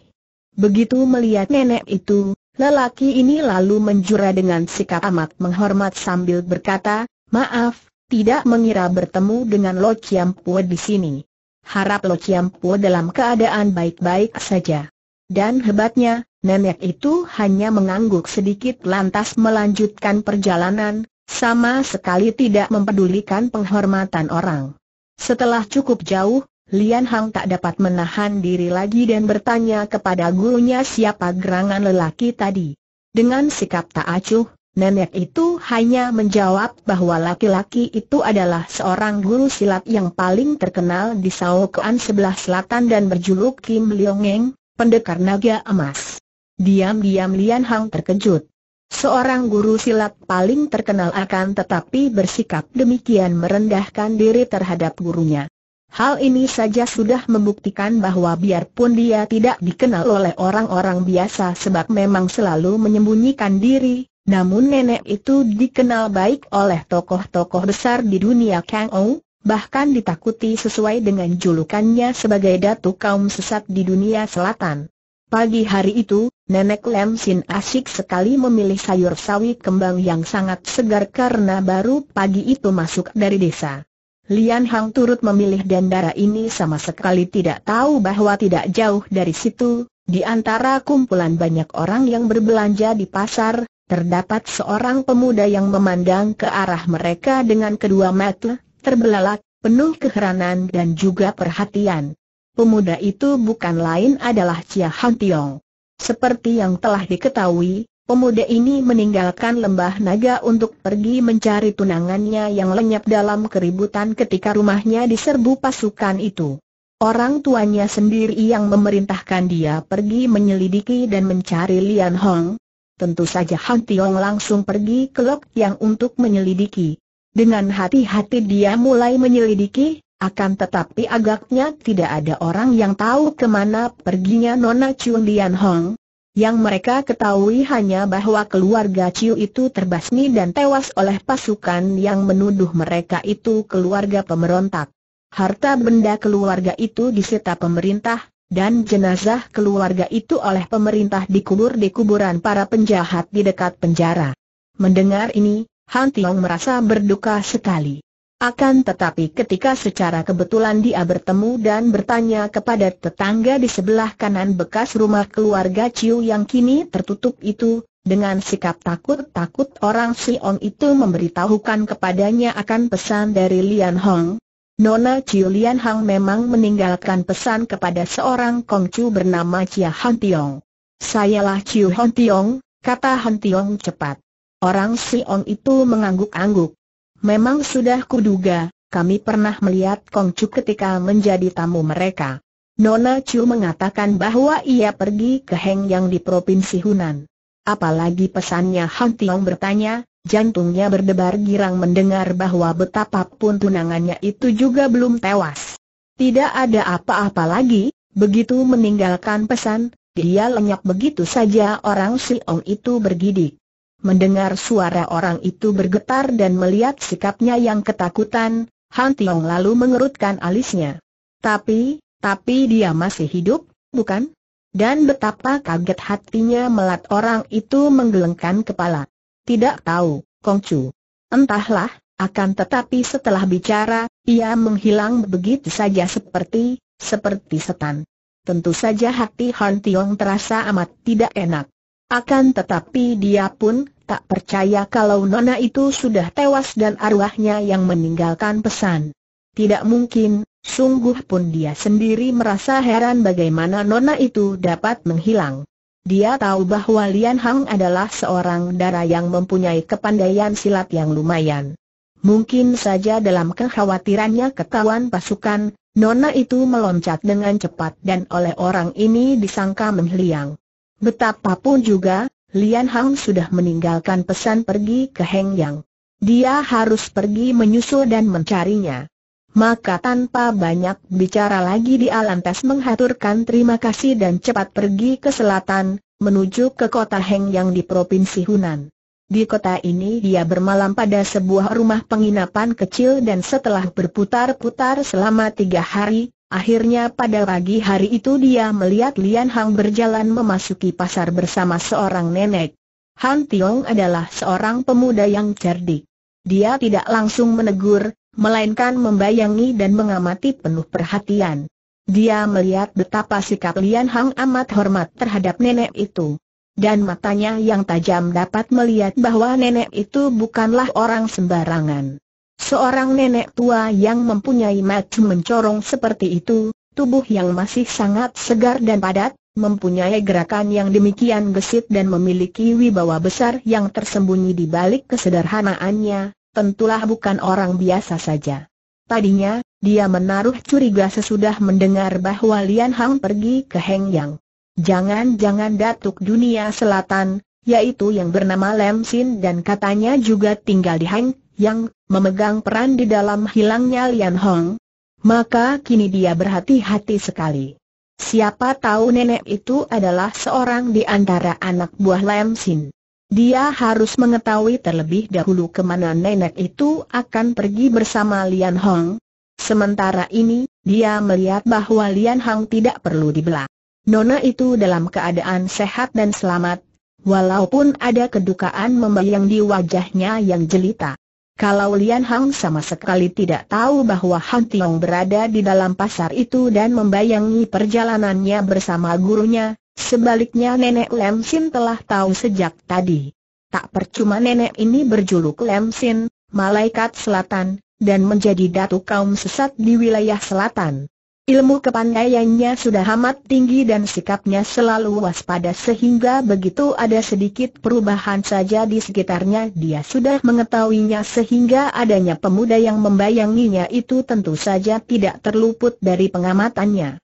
Begitu melihat nenek itu, lelaki ini lalu menjura dengan sikap amat menghormat sambil berkata, Maaf, tidak mengira bertemu dengan Lo Chiam Pue di sini. Harap Lo Kiampo dalam keadaan baik-baik saja. Dan hebatnya, nenek itu hanya mengangguk sedikit lantas melanjutkan perjalanan, sama sekali tidak mempedulikan penghormatan orang. Setelah cukup jauh, Lian Hang tak dapat menahan diri lagi dan bertanya kepada gurunya siapa gerangan lelaki tadi. Dengan sikap tak acuh, Nenek itu hanya menjawab bahwa laki-laki itu adalah seorang guru silat yang paling terkenal di Saokoan sebelah selatan dan berjuluk Kim Leongeng, pendekar naga emas. Diam-diam Lian Hang terkejut. Seorang guru silat paling terkenal akan tetapi bersikap demikian merendahkan diri terhadap gurunya. Hal ini saja sudah membuktikan bahwa biarpun dia tidak dikenal oleh orang-orang biasa sebab memang selalu menyembunyikan diri, namun nenek itu dikenal baik oleh tokoh-tokoh besar di dunia Kang Ou, bahkan ditakuti sesuai dengan julukannya sebagai datu kaum sesat di dunia selatan. Pagi hari itu, Nenek Lam Sin asyik sekali memilih sayur sawi kembang yang sangat segar karena baru pagi itu masuk dari desa. Lian Hang turut memilih dan darah ini sama sekali tidak tahu bahwa tidak jauh dari situ, di antara kumpulan banyak orang yang berbelanja di pasar, Terdapat seorang pemuda yang memandang ke arah mereka dengan kedua mata, terbelalak, penuh keheranan dan juga perhatian. Pemuda itu bukan lain adalah Chia Han Tiong. Seperti yang telah diketahui, pemuda ini meninggalkan lembah naga untuk pergi mencari tunangannya yang lenyap dalam keributan ketika rumahnya diserbu pasukan itu. Orang tuanya sendiri yang memerintahkan dia pergi menyelidiki dan mencari Lian Hong, tentu saja Han Tiong langsung pergi ke lok yang untuk menyelidiki. Dengan hati-hati dia mulai menyelidiki, akan tetapi agaknya tidak ada orang yang tahu kemana perginya Nona Chun Lian Hong. Yang mereka ketahui hanya bahwa keluarga Chiu itu terbasmi dan tewas oleh pasukan yang menuduh mereka itu keluarga pemberontak. Harta benda keluarga itu disita pemerintah, dan jenazah keluarga itu oleh pemerintah dikubur di kuburan para penjahat di dekat penjara. Mendengar ini, Han Tiong merasa berduka sekali. Akan tetapi ketika secara kebetulan dia bertemu dan bertanya kepada tetangga di sebelah kanan bekas rumah keluarga Ciu yang kini tertutup itu, dengan sikap takut-takut orang Si Siong itu memberitahukan kepadanya akan pesan dari Lian Hong, Nona Chiu Lian Hang memang meninggalkan pesan kepada seorang kongcu bernama Chia Han Tiong. Sayalah Chiu Han Tiong, kata Han Tiong cepat. Orang Si Siong itu mengangguk-angguk. Memang sudah kuduga, kami pernah melihat kongcu ketika menjadi tamu mereka. Nona Chiu mengatakan bahwa ia pergi ke Heng Yang di Provinsi Hunan. Apalagi pesannya Han Tiong bertanya, Jantungnya berdebar girang mendengar bahwa betapapun tunangannya itu juga belum tewas. Tidak ada apa-apa lagi, begitu meninggalkan pesan, dia lenyap begitu saja orang si Ong itu bergidik. Mendengar suara orang itu bergetar dan melihat sikapnya yang ketakutan, Han Tiong lalu mengerutkan alisnya. Tapi, tapi dia masih hidup, bukan? Dan betapa kaget hatinya melihat orang itu menggelengkan kepala. Tidak tahu, Kongcu. Entahlah, akan tetapi setelah bicara, ia menghilang begitu saja seperti, seperti setan. Tentu saja hati Han Tiong terasa amat tidak enak. Akan tetapi dia pun tak percaya kalau Nona itu sudah tewas dan arwahnya yang meninggalkan pesan. Tidak mungkin, sungguh pun dia sendiri merasa heran bagaimana Nona itu dapat menghilang. Dia tahu bahwa Lian Hang adalah seorang darah yang mempunyai kepandaian silat yang lumayan. Mungkin saja dalam kekhawatirannya ketahuan pasukan, Nona itu meloncat dengan cepat dan oleh orang ini disangka menghilang. Betapapun juga, Lian Hang sudah meninggalkan pesan pergi ke Heng Yang. Dia harus pergi menyusul dan mencarinya. Maka tanpa banyak bicara lagi Di Alantes menghaturkan terima kasih dan cepat pergi ke selatan, menuju ke kota Heng yang di Provinsi Hunan. Di kota ini dia bermalam pada sebuah rumah penginapan kecil dan setelah berputar-putar selama tiga hari, akhirnya pada pagi hari itu dia melihat Lian Hang berjalan memasuki pasar bersama seorang nenek. Han Tiong adalah seorang pemuda yang cerdik. Dia tidak langsung menegur, melainkan membayangi dan mengamati penuh perhatian. Dia melihat betapa sikap Lian Hang amat hormat terhadap nenek itu. Dan matanya yang tajam dapat melihat bahwa nenek itu bukanlah orang sembarangan. Seorang nenek tua yang mempunyai mata mencorong seperti itu, tubuh yang masih sangat segar dan padat, mempunyai gerakan yang demikian gesit dan memiliki wibawa besar yang tersembunyi di balik kesederhanaannya, tentulah bukan orang biasa saja. Tadinya, dia menaruh curiga sesudah mendengar bahwa Lian Hang pergi ke Hengyang. Jangan-jangan datuk dunia selatan, yaitu yang bernama Lem Sin dan katanya juga tinggal di Heng, yang memegang peran di dalam hilangnya Lian Hong. Maka kini dia berhati-hati sekali. Siapa tahu nenek itu adalah seorang di antara anak buah Lem Sin. Dia harus mengetahui terlebih dahulu kemana nenek itu akan pergi bersama Lian Hong. Sementara ini, dia melihat bahwa Lian Hong tidak perlu dibelak. Nona itu dalam keadaan sehat dan selamat, walaupun ada kedukaan membayang di wajahnya yang jelita. Kalau Lian Hong sama sekali tidak tahu bahwa Han Tiong berada di dalam pasar itu dan membayangi perjalanannya bersama gurunya, Sebaliknya nenek Lem Sin telah tahu sejak tadi. Tak percuma nenek ini berjuluk Lem Sin, Malaikat Selatan, dan menjadi datu kaum sesat di wilayah selatan. Ilmu kepandaiannya sudah amat tinggi dan sikapnya selalu waspada sehingga begitu ada sedikit perubahan saja di sekitarnya dia sudah mengetahuinya sehingga adanya pemuda yang membayanginya itu tentu saja tidak terluput dari pengamatannya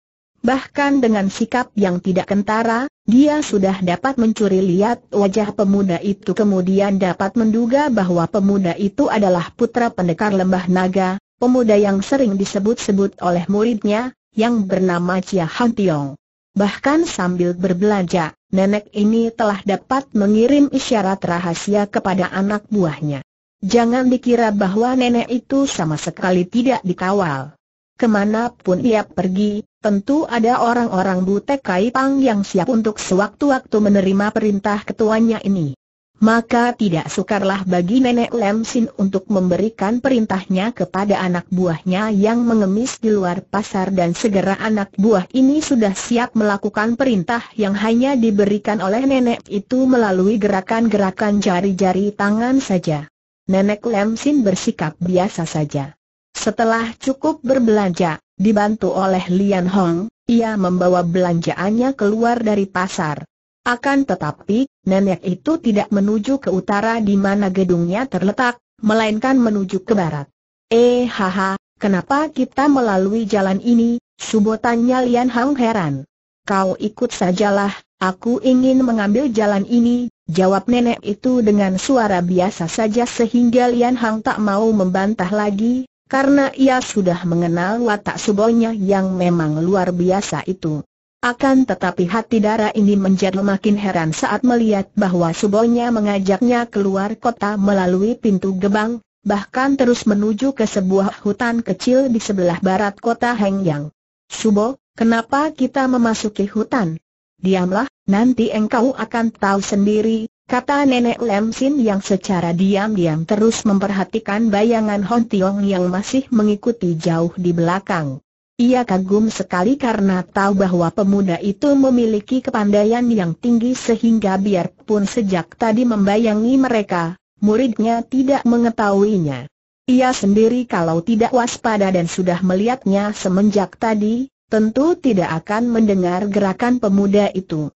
bahkan dengan sikap yang tidak kentara, dia sudah dapat mencuri lihat wajah pemuda itu kemudian dapat menduga bahwa pemuda itu adalah putra pendekar lembah naga, pemuda yang sering disebut-sebut oleh muridnya, yang bernama Chia Han Tiong. Bahkan sambil berbelanja, nenek ini telah dapat mengirim isyarat rahasia kepada anak buahnya. Jangan dikira bahwa nenek itu sama sekali tidak dikawal. Kemanapun ia pergi, tentu ada orang-orang Butek Kaipang yang siap untuk sewaktu-waktu menerima perintah ketuanya ini. Maka tidak sukarlah bagi nenek Lem Sin untuk memberikan perintahnya kepada anak buahnya yang mengemis di luar pasar dan segera anak buah ini sudah siap melakukan perintah yang hanya diberikan oleh nenek itu melalui gerakan-gerakan jari-jari tangan saja. Nenek Lem Sin bersikap biasa saja. Setelah cukup berbelanja, dibantu oleh Lian Hong, ia membawa belanjaannya keluar dari pasar. Akan tetapi, nenek itu tidak menuju ke utara di mana gedungnya terletak, melainkan menuju ke barat. Eh haha, kenapa kita melalui jalan ini? Subotannya Lian Hong heran. Kau ikut sajalah, aku ingin mengambil jalan ini, Jawab nenek itu dengan suara biasa saja sehingga Lian Hong tak mau membantah lagi, karena ia sudah mengenal watak subonya yang memang luar biasa itu. Akan tetapi hati darah ini menjadi makin heran saat melihat bahwa subonya mengajaknya keluar kota melalui pintu gebang, bahkan terus menuju ke sebuah hutan kecil di sebelah barat kota Hengyang. Subo, kenapa kita memasuki hutan? Diamlah, nanti engkau akan tahu sendiri, Kata nenek lemsin yang secara diam-diam terus memperhatikan bayangan Hon Tiong yang masih mengikuti jauh di belakang. Ia kagum sekali karena tahu bahwa pemuda itu memiliki kepandaian yang tinggi sehingga biarpun sejak tadi membayangi mereka, muridnya tidak mengetahuinya. Ia sendiri kalau tidak waspada dan sudah melihatnya semenjak tadi, tentu tidak akan mendengar gerakan pemuda itu.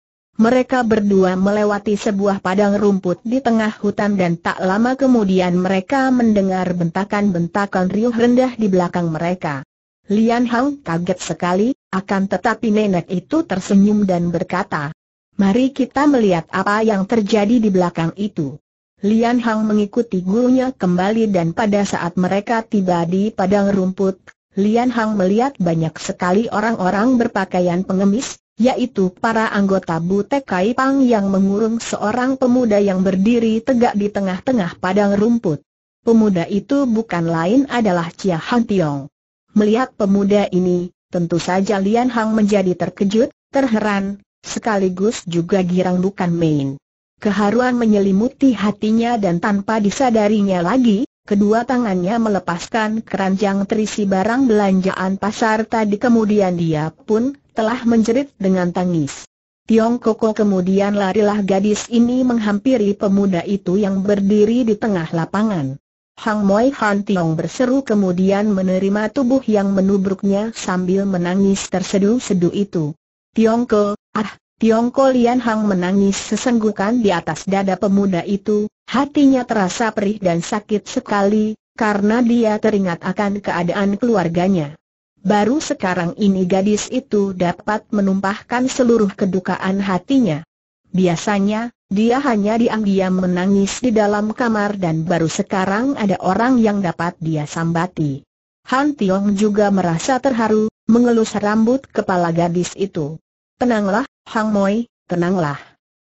Mereka berdua melewati sebuah padang rumput di tengah hutan dan tak lama kemudian mereka mendengar bentakan-bentakan riuh rendah di belakang mereka. Lian Hang kaget sekali, akan tetapi nenek itu tersenyum dan berkata, Mari kita melihat apa yang terjadi di belakang itu. Lian Hang mengikuti gurunya kembali dan pada saat mereka tiba di padang rumput, Lian Hang melihat banyak sekali orang-orang berpakaian pengemis, yaitu para anggota Butek Kaipang yang mengurung seorang pemuda yang berdiri tegak di tengah-tengah padang rumput. Pemuda itu bukan lain adalah Chia Han Tiong. Melihat pemuda ini, tentu saja Lian Hang menjadi terkejut, terheran, sekaligus juga girang bukan main. Keharuan menyelimuti hatinya dan tanpa disadarinya lagi, Kedua tangannya melepaskan keranjang terisi barang belanjaan pasar tadi kemudian dia pun telah menjerit dengan tangis. Tiong Koko kemudian larilah gadis ini menghampiri pemuda itu yang berdiri di tengah lapangan. Hang Moi Han Tiong berseru kemudian menerima tubuh yang menubruknya sambil menangis tersedu-sedu itu. Tiong Ko, ah, Tiong Ko Lian Hang menangis sesenggukan di atas dada pemuda itu, Hatinya terasa perih dan sakit sekali, karena dia teringat akan keadaan keluarganya. Baru sekarang ini gadis itu dapat menumpahkan seluruh kedukaan hatinya. Biasanya, dia hanya diam-diam menangis di dalam kamar dan baru sekarang ada orang yang dapat dia sambati. Han Tiong juga merasa terharu, mengelus rambut kepala gadis itu. Tenanglah, Hang Moi, tenanglah.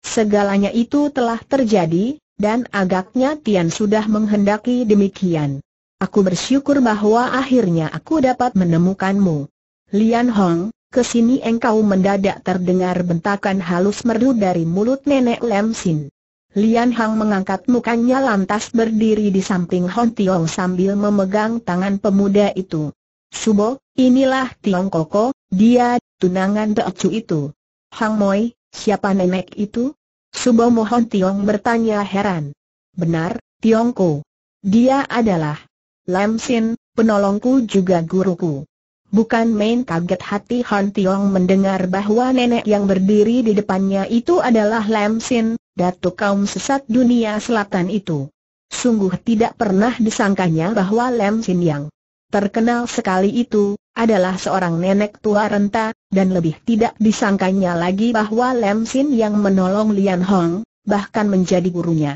Segalanya itu telah terjadi, dan agaknya Tian sudah menghendaki demikian. Aku bersyukur bahwa akhirnya aku dapat menemukanmu. Lian Hong, kesini engkau mendadak terdengar bentakan halus merdu dari mulut nenek Lem Sin. Lian Hong mengangkat mukanya lantas berdiri di samping Hon Tiong sambil memegang tangan pemuda itu. Subo, inilah Tiong Koko, dia, tunangan Chu itu. Hang Moi, siapa nenek itu? Subo Mohon Tiong bertanya heran. Benar, Tiongku. Dia adalah Lam Sin, penolongku juga guruku. Bukan main kaget hati Han Tiong mendengar bahwa nenek yang berdiri di depannya itu adalah Lam Sin, datuk kaum sesat dunia selatan itu. Sungguh tidak pernah disangkanya bahwa Lam Sin yang terkenal sekali itu, adalah seorang nenek tua renta, dan lebih tidak disangkanya lagi bahwa Lem Sin yang menolong Lian Hong, bahkan menjadi gurunya.